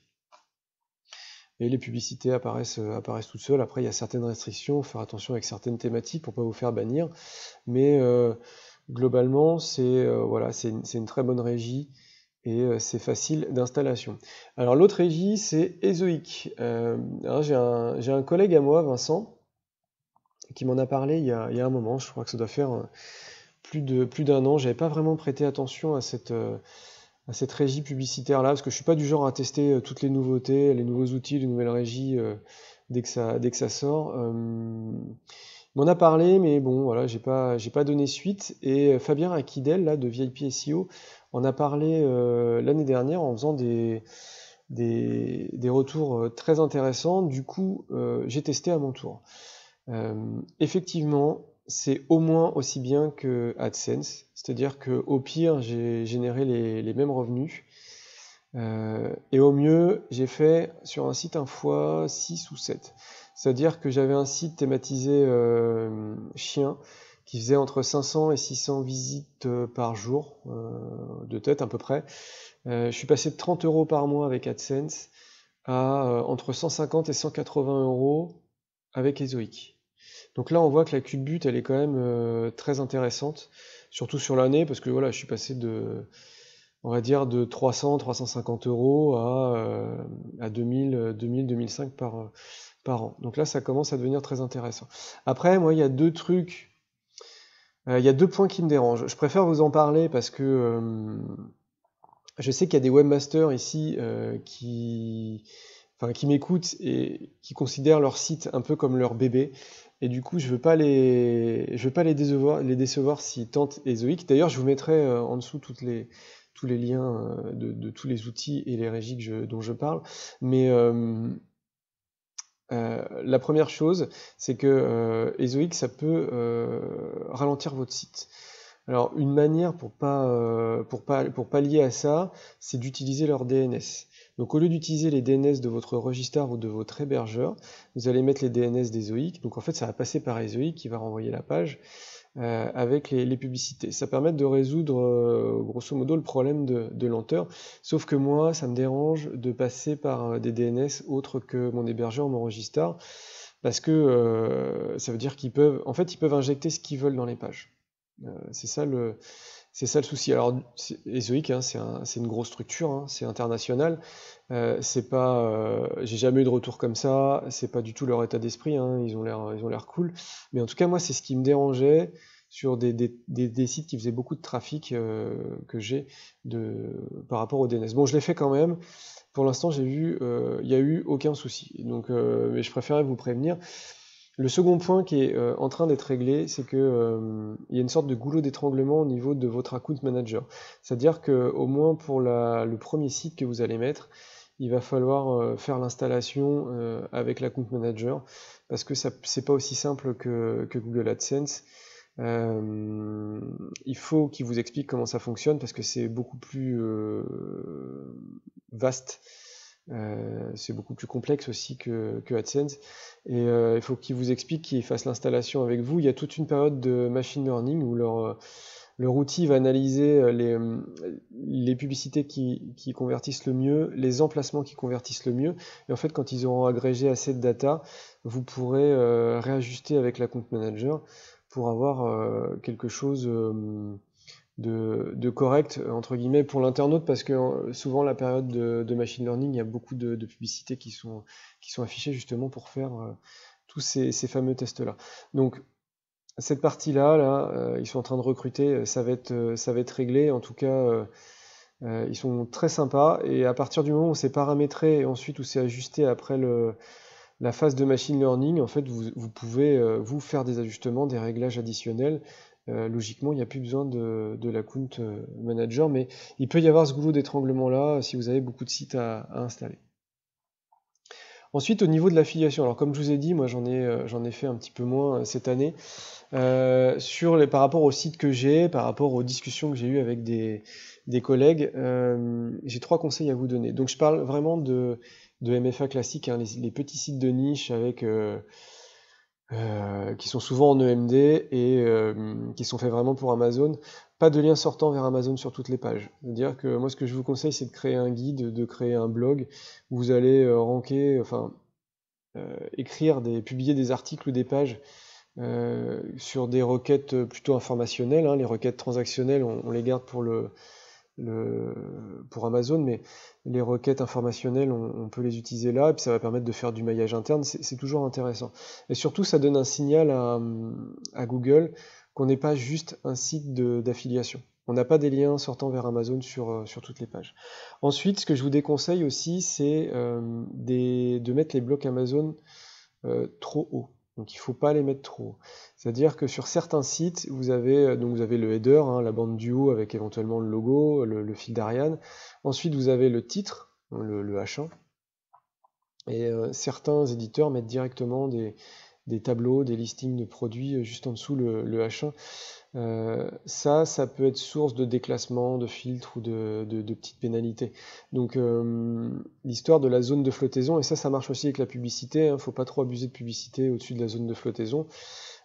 Et les publicités apparaissent, euh, toutes seules. Après, il y a certaines restrictions, faire attention avec certaines thématiques pour ne pas vous faire bannir. Mais globalement, c'est euh, voilà, une, une, très bonne régie et euh, c'est facile d'installation. Alors l'autre régie, c'est Ezoic. Euh, hein, j'ai un, collègue à moi, Vincent, qui m'en a parlé il y a, un moment, je crois que ça doit faire plus d'un plus an. J'avais pas vraiment prêté attention à cette, à cette régie publicitaire-là, parce que je suis pas du genre à tester toutes les nouveautés, les nouveaux outils, les nouvelles régies dès, que ça, dès que ça sort m'en a parlé, mais bon, voilà, j'ai pas, donné suite. Et euh, Fabien Aquidel, là, de VIP SEO, en a parlé euh, l'année dernière en faisant des, des, retours euh, très intéressants. Du coup, j'ai testé à mon tour. effectivement, c'est au moins aussi bien que AdSense, c'est-à-dire que au pire, j'ai généré les, mêmes revenus. et au mieux, j'ai fait sur un site un fois 6 ou 7. C'est-à-dire que j'avais un site thématisé euh, chien qui faisait entre 500 et 600 visites euh, par jour, euh, de tête à peu près. je suis passé de 30 euros par mois avec AdSense à entre 150 et 180 euros avec Ezoic. Donc là, on voit que la cube but, elle est quand même très intéressante, surtout sur l'année, parce que voilà, je suis passé de, on va dire de 300, 350 euros à, 2000, 2000, 2005 par, par Donc là, ça commence à devenir très intéressant. Après, moi, il y a deux trucs, euh, il y a deux points qui me dérangent. Je préfère vous en parler parce que euh, je sais qu'il y a des webmasters ici euh, qui, qui m'écoutent et qui considèrent leur site un peu comme leur bébé. Et du coup, je veux pas les, je veux pas les décevoir, les décevoir et Zoïc, D'ailleurs, je vous mettrai en dessous toutes les, tous les liens de, tous les outils et les régies dont je parle. Mais euh, la première chose, c'est que euh, Ezoic, ça peut euh, ralentir votre site. Alors, une manière pour, pas, pour, pas, pour pallier à ça, c'est d'utiliser leur DNS. Donc, au lieu d'utiliser les DNS de votre registre ou de votre hébergeur, vous allez mettre les DNS d'Ezoic. Donc, en fait, ça va passer par Ezoic qui va renvoyer la page. Euh, avec les, les, publicités. Ça permet de résoudre euh, grosso modo le problème de, de, lenteur, sauf que moi ça me dérange de passer par euh, des DNS autres que mon hébergeur mon registrar, parce que ça veut dire qu'ils peuvent, en fait ils peuvent injecter ce qu'ils veulent dans les pages. c'est ça le, c'est ça le souci. Alors, Ezoic, hein, c'est une grosse structure, hein, c'est international. Euh, c'est pas, euh, j'ai jamais eu de retour comme ça. C'est pas du tout leur état d'esprit. Hein. ils ont l'air, ils ont l'air cool. Mais en tout cas, moi, c'est ce qui me dérangeait sur des, sites qui faisaient beaucoup de trafic euh, que j'ai de par rapport au DNS. Bon, je l'ai fait quand même. Pour l'instant, j'ai vu, il n'y a eu aucun souci. Donc, mais je préférais vous prévenir. Le second point qui est euh, en train d'être réglé, c'est qu'il euh, y a une sorte de goulot d'étranglement au niveau de votre account manager. C'est-à-dire que au moins pour le premier site que vous allez mettre, il va falloir euh, faire l'installation avec l'account manager parce que c'est pas aussi simple que, que Google AdSense. il faut qu'il vous explique comment ça fonctionne parce que c'est beaucoup plus vaste euh, c'est beaucoup plus complexe aussi que, que AdSense. Et euh, il faut qu'ils vous expliquent, qu'ils fassent l'installation avec vous. Il y a toute une période de machine learning où leur, euh, leur outil va analyser euh, les, les publicités qui, qui, convertissent le mieux, les emplacements qui convertissent le mieux. Et en fait, quand ils auront agrégé assez de data, vous pourrez réajuster avec la compte manager pour avoir quelque chose de, correct euh, entre guillemets pour l'internaute parce que euh, souvent la période de, machine learning, il y a beaucoup de, publicités qui sont, qui sont affichées justement pour faire euh, tous ces, fameux tests-là. Donc cette partie-là, là, ils sont en train de recruter, ça va être, ça va être réglé. En tout cas, ils sont très sympas et à partir du moment où c'est paramétré et ensuite où c'est ajusté après la phase de machine learning, en fait, vous, vous pouvez vous faire des ajustements, des réglages additionnels euh, logiquement, il n'y a plus besoin de, la l'account euh, manager, mais il peut y avoir ce goulot d'étranglement-là si vous avez beaucoup de sites à, installer. Ensuite, au niveau de l'affiliation, alors comme je vous ai dit, moi j'en ai, euh, ai, fait un petit peu moins cette année, sur les, par rapport aux sites que j'ai, par rapport aux discussions que j'ai eues avec des, collègues, j'ai trois conseils à vous donner. Donc je parle vraiment de, MFA classique, hein, les, petits sites de niche avec euh, qui sont souvent en EMD et euh, qui sont faits vraiment pour Amazon. Pas de lien sortant vers Amazon sur toutes les pages. C'est-à-dire que moi, ce que je vous conseille, c'est de créer un guide, de créer un blog où vous allez euh, ranker, enfin, écrire, des, publier des articles ou des pages sur des requêtes plutôt informationnelles. Hein. Les requêtes transactionnelles, on les garde pour le le, pour Amazon, mais les requêtes informationnelles, on, peut les utiliser là, et puis ça va permettre de faire du maillage interne, c'est toujours intéressant. Et surtout, ça donne un signal à, Google qu'on n'est pas juste un site d'affiliation. On n'a pas des liens sortant vers Amazon sur, euh, sur, toutes les pages. Ensuite, ce que je vous déconseille aussi, c'est euh, de mettre les blocs Amazon euh, trop haut. Donc il ne faut pas les mettre trop. C'est-à-dire que sur certains sites, vous avez, euh, donc vous avez le header, hein, la bande du haut avec éventuellement le logo, le, fil d'Ariane. Ensuite, vous avez le titre, hein, le, H1. Et euh, certains éditeurs mettent directement des, tableaux, des listings de produits euh, juste en dessous le, le H1. Euh, ça, ça peut être source de déclassement, de filtre ou de, petites pénalités. Donc euh, l'histoire de la zone de flottaison, et ça, ça marche aussi avec la publicité, il hein, ne faut pas trop abuser de publicité au-dessus de la zone de flottaison.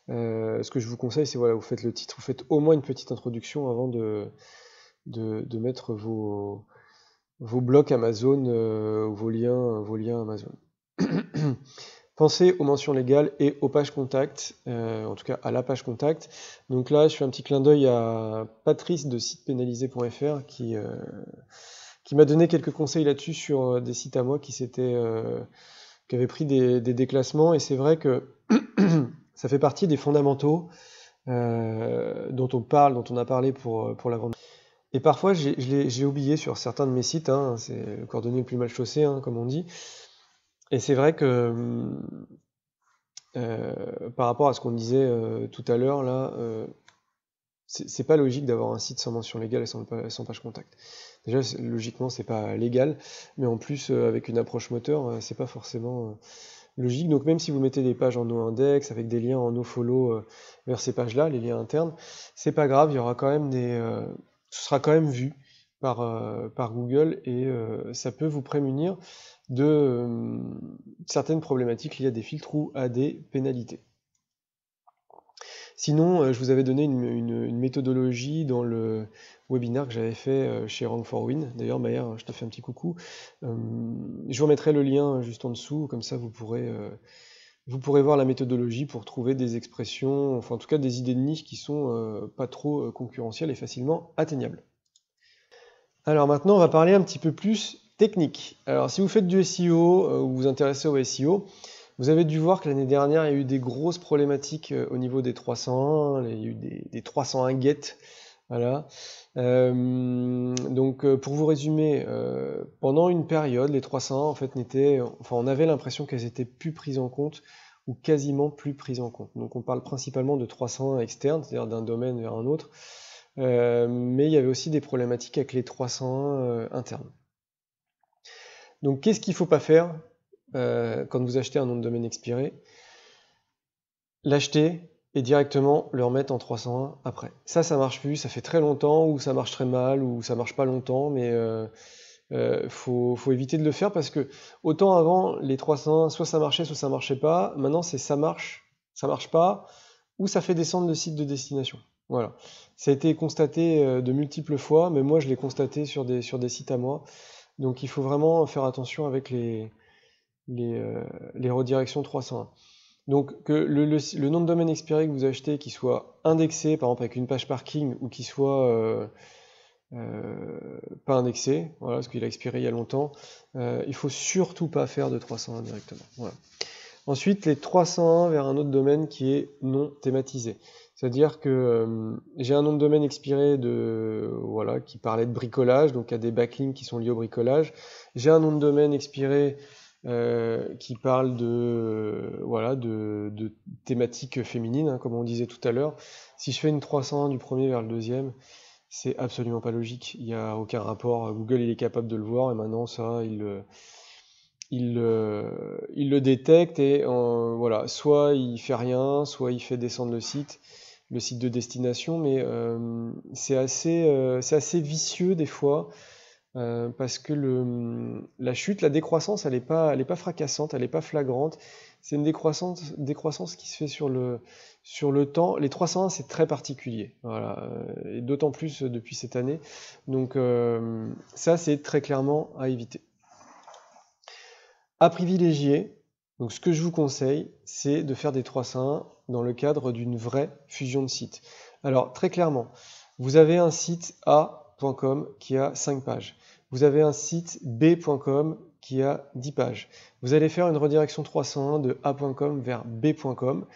Euh, ce que je vous conseille, c'est voilà, vous faites le titre, vous faites au moins une petite introduction avant de, de mettre vos, vos blocs Amazon, vos, liens, vos liens Amazon. Pensez aux mentions légales et aux pages contact, euh, en tout cas à la page contact. Donc là, je fais un petit clin d'œil à Patrice de sitepénalisé.fr qui, euh, qui m'a donné quelques conseils là-dessus sur euh, des sites à moi qui, s'étaient, qui avaient pris des, déclassements. Et c'est vrai que ça fait partie des fondamentaux dont on parle, dont on a parlé pour, pour la vente. Et parfois, j'ai oublié sur certains de mes sites, hein, c'est le cordonnier le plus mal chaussé, hein, comme on dit, et c'est vrai que mmh, euh, par rapport à ce qu'on disait euh, tout à l'heure, là, euh, c'est pas logique d'avoir un site sans mention légale et sans, page contact. Déjà, logiquement, c'est pas légal, mais en plus, avec une approche moteur, c'est pas forcément logique. Donc, même si vous mettez des pages en no-index avec des liens en no-follow vers ces pages-là, les liens internes, c'est pas grave, il y aura quand même des, ce sera quand même vu par, par Google et ça peut vous prémunir de euh, certaines problématiques liées à des filtres ou à des pénalités. Sinon, euh, je vous avais donné une, méthodologie dans le webinaire que j'avais fait euh, chez Rank 4 Win. D'ailleurs, Maillard, je te fais un petit coucou. je vous remettrai le lien juste en dessous, comme ça vous pourrez, vous pourrez voir la méthodologie pour trouver des expressions, enfin en tout cas des idées de niche qui sont pas trop concurrentielles et facilement atteignables. Alors maintenant, on va parler un petit peu plus Technique. Alors, si vous faites du SEO euh, ou vous vous intéressez au SEO, vous avez dû voir que l'année dernière, il y a eu des grosses problématiques euh, au niveau des 301, il y a eu des, 301 get. Voilà. Euh, donc, pour vous résumer, pendant une période, les 301 en fait n'étaient, enfin, on avait l'impression qu'elles étaient plus prises en compte ou quasiment plus prises en compte. Donc, on parle principalement de 301 externes, c'est-à-dire d'un domaine vers un autre. mais il y avait aussi des problématiques avec les 301 internes. Donc qu'est-ce qu'il ne faut pas faire euh, quand vous achetez un nom de domaine expiré L'acheter et directement le remettre en 301 après. Ça, ça marche plus, ça fait très longtemps, ou ça marche très mal, ou ça marche pas longtemps, mais il euh, euh, faut, éviter de le faire parce que autant avant, les 301, soit ça marchait, soit ça marchait pas, maintenant c'est ça marche, ça marche pas, ou ça fait descendre le site de destination. Voilà. Ça a été constaté de multiples fois, mais moi je l'ai constaté sur des, sur des sites à moi. Donc il faut vraiment faire attention avec les, euh, redirections 301. Donc que le, nom de domaine expiré que vous achetez, qui soit indexé, par exemple avec une page parking, ou qui soit euh, euh, pas indexé, voilà, parce qu'il a expiré il y a longtemps, il faut surtout pas faire de 301 directement. Ensuite, les 301 vers un autre domaine qui est non thématisé. C'est-à-dire que euh, j'ai un nom de domaine expiré de, voilà, qui parlait de bricolage, donc il y a des backlinks qui sont liés au bricolage. J'ai un nom de domaine expiré euh, qui parle de, euh, voilà, de, thématiques féminines, hein, comme on disait tout à l'heure. Si je fais une 301 du premier vers le deuxième, c'est absolument pas logique. Il n'y a aucun rapport. Google, il est capable de le voir et maintenant, ça, il. Il, il, le détecte et voilà, soit il fait rien, soit il fait descendre le site le site de destination, mais euh, c'est assez, euh, assez, vicieux des fois, euh, parce que le, la chute, la décroissance, elle n'est pas, elle pas fracassante, elle n'est pas flagrante. C'est une décroissance, décroissance qui se fait sur le, sur le temps. Les 301, c'est très particulier, voilà. et d'autant plus depuis cette année. Donc ça, c'est très clairement à éviter. À privilégier, donc ce que je vous conseille, c'est de faire des 301 dans le cadre d'une vraie fusion de site. Alors, très clairement, vous avez un site A.com qui a 5 pages. Vous avez un site B.com qui a 10 pages. Vous allez faire une redirection 301 de A.com vers B.com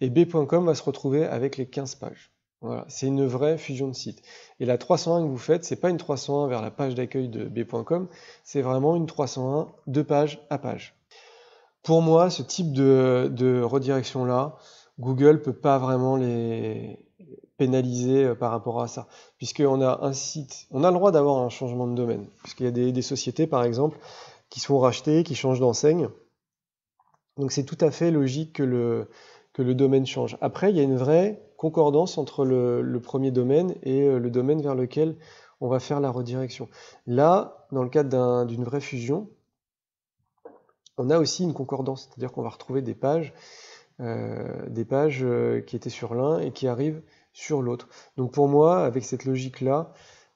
et B.com va se retrouver avec les 15 pages. Voilà, c'est une vraie fusion de site. Et la 301 que vous faites, n'est pas une 301 vers la page d'accueil de B.com, c'est vraiment une 301 de page à page. Pour moi, ce type de redirection-là, Google peut pas vraiment les pénaliser euh, par rapport à ça, puisqu'on a un site, on a le droit d'avoir un changement de domaine, puisqu'il y a des, sociétés par exemple qui sont rachetées, qui changent d'enseigne, donc c'est tout à fait logique que le, que le domaine change. Après, il y a une vraie concordance entre le, premier domaine et euh, le domaine vers lequel on va faire la redirection. Là, dans le cadre d'une vraie fusion, on a aussi une concordance, c'est-à-dire qu'on va retrouver des pages euh, des pages euh, qui étaient sur l'un et qui arrivent sur l'autre. Donc pour moi, avec cette logique-là,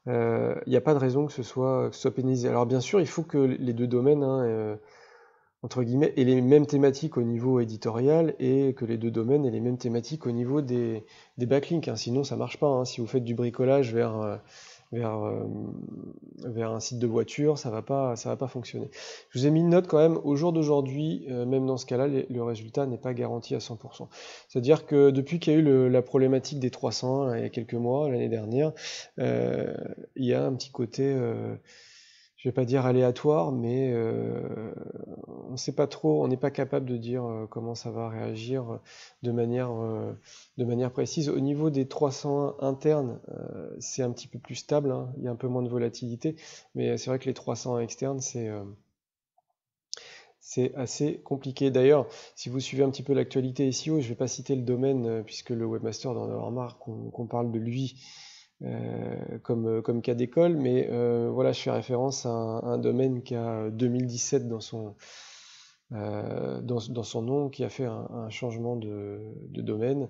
il euh, n'y a pas de raison que ce, soit, que soit, pénalisé. Alors bien sûr, il faut que les deux domaines, hein, entre guillemets, aient les mêmes thématiques au niveau éditorial et que les deux domaines aient les mêmes thématiques au niveau des, backlinks. Hein. Sinon, ça ne marche pas. Hein. Si vous faites du bricolage vers, vers, euh, vers un site de voiture, ça va, pas, ça va pas fonctionner. Je vous ai mis une note quand même, au jour d'aujourd'hui, euh, même dans ce cas-là, le résultat n'est pas garanti à 100%. C'est-à-dire que depuis qu'il y a eu la problématique des 300, il y a quelques mois, l'année dernière, euh, il y a un petit côté je vais pas dire aléatoire, mais euh, on ne sait pas trop, on n'est pas capable de dire euh, comment ça va réagir euh, de manière, de manière précise. Au niveau des 301 internes, c'est un petit peu plus stable, hein. il y a un peu moins de volatilité, mais c'est vrai que les 301 externes, c'est c'est assez compliqué. D'ailleurs, si vous suivez un petit peu l'actualité SEO, je ne vais pas citer le domaine, puisque le webmaster dans en avoir marre qu'on parle de lui euh, euh, comme, cas d'école, mais euh, voilà, je fais référence à un, domaine qui a 2017 dans son, dans, son nom, qui a fait un, changement de, domaine,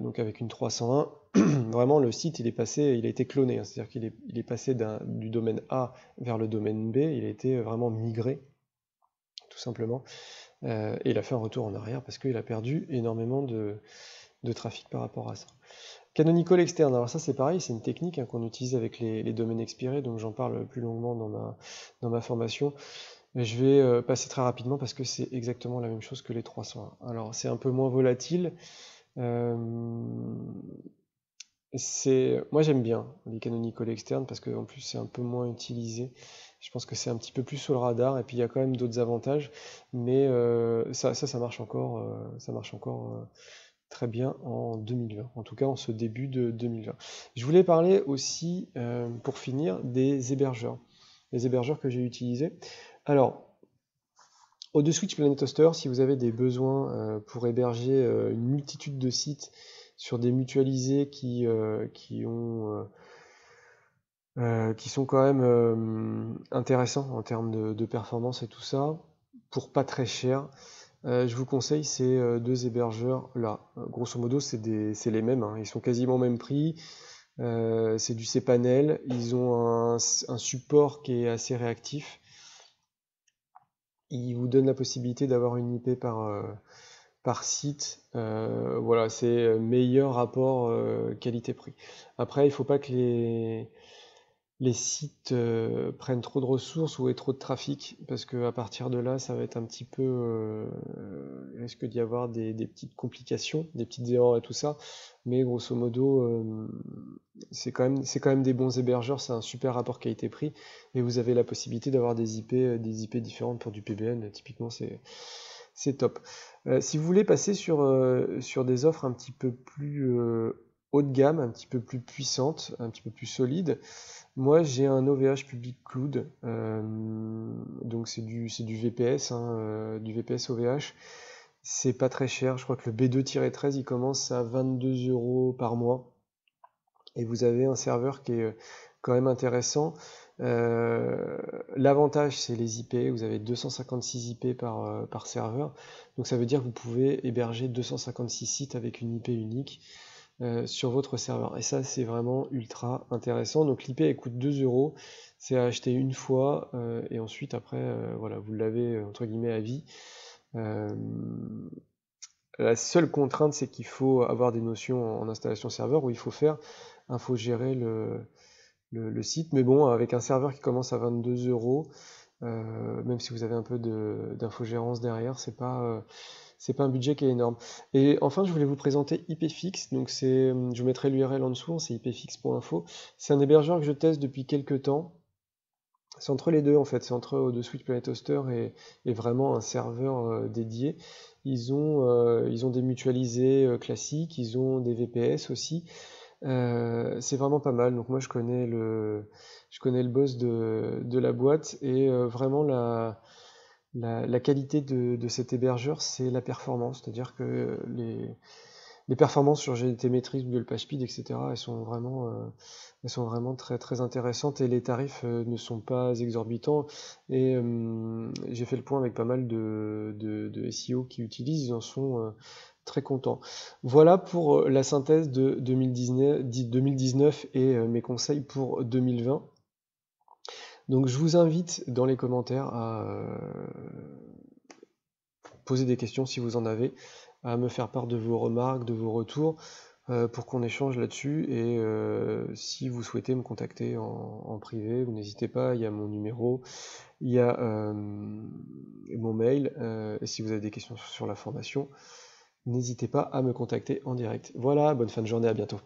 donc avec une 301. Vraiment, le site, il est passé, il a été cloné, hein. c'est-à-dire qu'il est, il est passé du domaine A vers le domaine B, il a été vraiment migré, tout simplement, et il a fait un retour en arrière parce qu'il a perdu énormément de trafic par rapport à ça. Canonical externe, alors ça c'est pareil, c'est une technique hein, qu'on utilise avec les, domaines expirés, donc j'en parle plus longuement dans ma, dans ma formation. je vais euh, passer très rapidement parce que c'est exactement la même chose que les 301. Alors c'est un peu moins volatile. Euh, moi j'aime bien les canonical externes parce qu'en plus c'est un peu moins utilisé. Je pense que c'est un petit peu plus sous le radar et puis il y a quand même d'autres avantages, mais euh, ça, ça, marche encore, ça marche encore très bien en 2020, en tout cas en ce début de 2020. Je voulais parler aussi, euh, pour finir, des hébergeurs, les hébergeurs que j'ai utilisés. Alors, au-dessus de Switch Planet Toaster, si vous avez des besoins euh, pour héberger euh, une multitude de sites sur des mutualisés qui, qui ont... qui sont quand même intéressants en termes de, performance et tout ça, pour pas très cher euh, je vous conseille ces euh, deux hébergeurs là. Euh, grosso modo, c'est les mêmes. Hein. Ils sont quasiment au même prix. c'est du cPanel. Ils ont un, support qui est assez réactif. Ils vous donnent la possibilité d'avoir une IP par site. voilà, c'est meilleur rapport qualité-prix. Après, il ne faut pas que les les sites euh, prennent trop de ressources ou aient trop de trafic, parce que à partir de là, ça va être un petit peu... Euh, risque d'y avoir des, petites complications, des petites erreurs et tout ça, mais grosso modo, euh, c'est quand, même, quand même des bons hébergeurs, c'est un super rapport qualité-prix, et vous avez la possibilité d'avoir des IP, des IP différentes pour du PBN, typiquement c'est top. si vous voulez passer sur, des offres un petit peu plus haut de gamme, un petit peu plus puissantes, un petit peu plus solides, moi, j'ai un OVH public Cloud, euh, donc c'est du, du VPS, hein, euh, du VPS OVH. C'est pas très cher, je crois que le B2-13 il commence à 22 euros par mois. Et vous avez un serveur qui est euh, quand même intéressant. L'avantage, c'est les IP. Vous avez 256 IP par, par serveur. Donc ça veut dire que vous pouvez héberger 256 sites avec une IP unique. Euh, sur votre serveur. Et ça, c'est vraiment ultra intéressant. Donc l'IP, elle coûte 2 euros. C'est à acheter une fois euh, et ensuite, après, euh, voilà, vous l'avez entre guillemets à vie. la seule contrainte, c'est qu'il faut avoir des notions en installation serveur où il faut faire, il gérer le, site. Mais bon, avec un serveur qui commence à 22 euros, même si vous avez un peu d'infogérance derrière, c'est pas c'est pas un budget qui est énorme. Et enfin, je voulais vous présenter IPFix. Donc c'est, euh, je vous mettrai l'URL en dessous, hein, c'est ipfix.info. C'est un hébergeur que je teste depuis quelques temps. C'est entre les deux en fait, c'est entre de 2 Suite Planet Hoster et, vraiment un serveur euh, dédié. Ils ont, euh, ils ont des mutualisés classiques, ils ont des VPS aussi. c'est vraiment pas mal. Donc moi je connais le, je connais le boss de, la boîte et vraiment la, la, qualité de, de, cet hébergeur, c'est la performance, c'est-à-dire que les, performances sur GTmetrix, Metrics, Google PageSpeed, etc., elles sont vraiment, euh, elles sont vraiment très, très intéressantes et les tarifs euh, ne sont pas exorbitants. Et euh, j'ai fait le point avec pas mal de, de, SEO qui utilisent, ils en sont très contents. Voilà pour la synthèse de 2019 et mes conseils pour 2020. Donc je vous invite dans les commentaires à euh, poser des questions si vous en avez, à me faire part de vos remarques, de vos retours, euh, pour qu'on échange là-dessus. Et euh, si vous souhaitez me contacter en, privé, vous n'hésitez pas, il y a mon numéro, il y a mon mail, et si vous avez des questions sur la formation, n'hésitez pas à me contacter en direct. Voilà, bonne fin de journée, à bientôt.